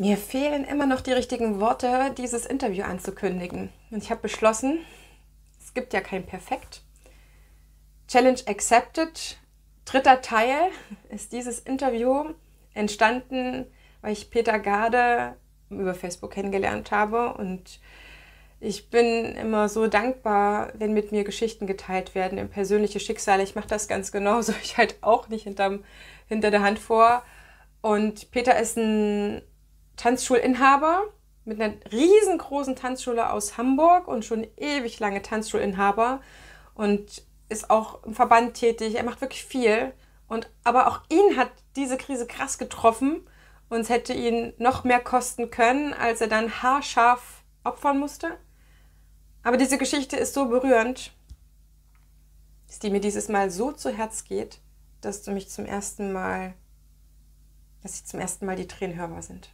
Mir fehlen immer noch die richtigen Worte, dieses Interview anzukündigen. Und ich habe beschlossen, es gibt ja kein Perfekt. Challenge accepted. Dritter Teil ist dieses Interview entstanden, weil ich Peter Garde über Facebook kennengelernt habe und ich bin immer so dankbar, wenn mit mir Geschichten geteilt werden, in persönliche Schicksale. Ich mache das ganz genauso. Ich halt auch nicht hinterm, hinter der Hand vor. Und Peter ist ein Tanzschulinhaber mit einer riesengroßen Tanzschule aus Hamburg und schon ewig lange Tanzschulinhaber und ist auch im Verband tätig. Er macht wirklich viel. Und, aber auch ihn hat diese Krise krass getroffen und es hätte ihn noch mehr kosten können, als er dann haarscharf opfern musste. Aber diese Geschichte ist so berührend, dass die mir dieses Mal so zu Herz geht, dass du mich zum ersten Mal, dass ich zum ersten Mal die Tränen hörbar sind.